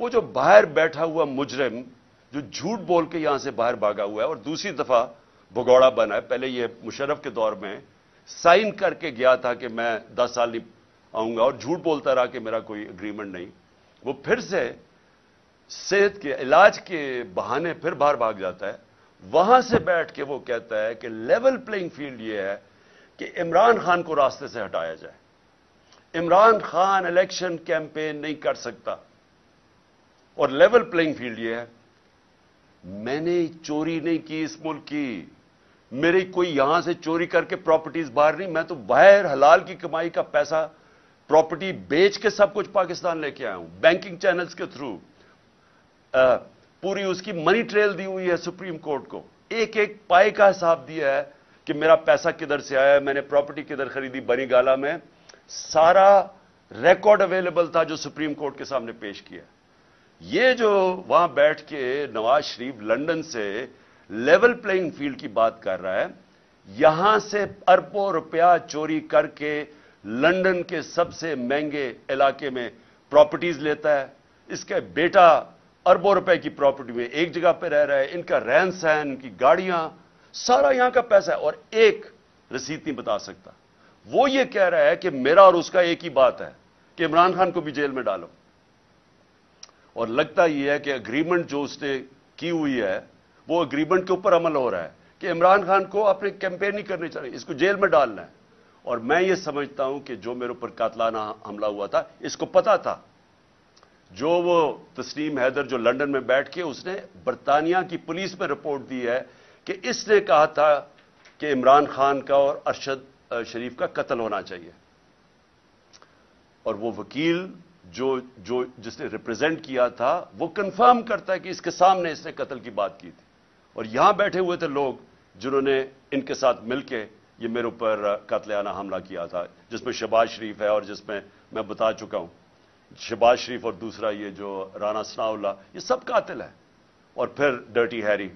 वो जो बाहर बैठा हुआ मुजरिम जो झूठ बोल के यहां से बाहर भागा हुआ है और दूसरी दफा भगौड़ा बना है पहले ये मुशरफ के दौर में साइन करके गया था कि मैं दस साल नहीं आऊंगा और झूठ बोलता रहा कि मेरा कोई अग्रीमेंट नहीं वो फिर से सेहत के इलाज के बहाने फिर बाहर भाग जाता है वहां से बैठ के वो कहता है कि लेवल प्लेइंग फील्ड ये है कि इमरान खान को रास्ते से हटाया जाए इमरान खान इलेक्शन कैंपेन नहीं कर सकता और लेवल प्लेइंग फील्ड ये है मैंने चोरी नहीं की इस मुल्क की मेरी कोई यहां से चोरी करके प्रॉपर्टीज बाहर नहीं मैं तो बाहर हलाल की कमाई का पैसा प्रॉपर्टी बेच के सब कुछ पाकिस्तान लेके आया हूं बैंकिंग चैनल्स के थ्रू पूरी उसकी मनी ट्रेल दी हुई है सुप्रीम कोर्ट को एक एक पाए का हिसाब दिया है कि मेरा पैसा किधर से आया मैंने प्रॉपर्टी किधर खरीदी बनीगाला में सारा रिकॉर्ड अवेलेबल था जो सुप्रीम कोर्ट के सामने पेश किया ये जो वहां बैठ के नवाज शरीफ लंदन से लेवल प्लेइंग फील्ड की बात कर रहा है यहां से अरबों रुपया चोरी करके लंदन के सबसे महंगे इलाके में प्रॉपर्टीज लेता है इसके बेटा अरबों रुपए की प्रॉपर्टी में एक जगह पर रह रहा है इनका रहन सहन इनकी गाड़ियां सारा यहां का पैसा है और एक रसीद नहीं बता सकता वो ये कह रहा है कि मेरा और उसका एक ही बात है कि इमरान खान को भी जेल में डालो और लगता यह है कि अग्रीमेंट जो उसने की हुई है वो अग्रीमेंट के ऊपर अमल हो रहा है कि इमरान खान को अपने कैंपेन ही करनी चाहिए इसको जेल में डालना है और मैं ये समझता हूं कि जो मेरे ऊपर कातलाना हमला हुआ था इसको पता था जो वो तस्लीम हैदर जो लंदन में बैठ के उसने बरतानिया की पुलिस में रिपोर्ट दी है कि इसने कहा था कि इमरान खान का और अरशद शरीफ का कत्ल होना चाहिए और वो वकील जो जो जिसने रिप्रेजेंट किया था वो कंफर्म करता है कि इसके सामने इसने कत्ल की बात की थी और यहां बैठे हुए थे लोग जिन्होंने इनके साथ मिलकर ये मेरे ऊपर आना हमला किया था जिसमें शहबाज शरीफ है और जिसमें मैं बता चुका हूं शहबाज शरीफ और दूसरा ये जो राना सनाउल्ला ये सब कातिल है और फिर डर्टी हैरी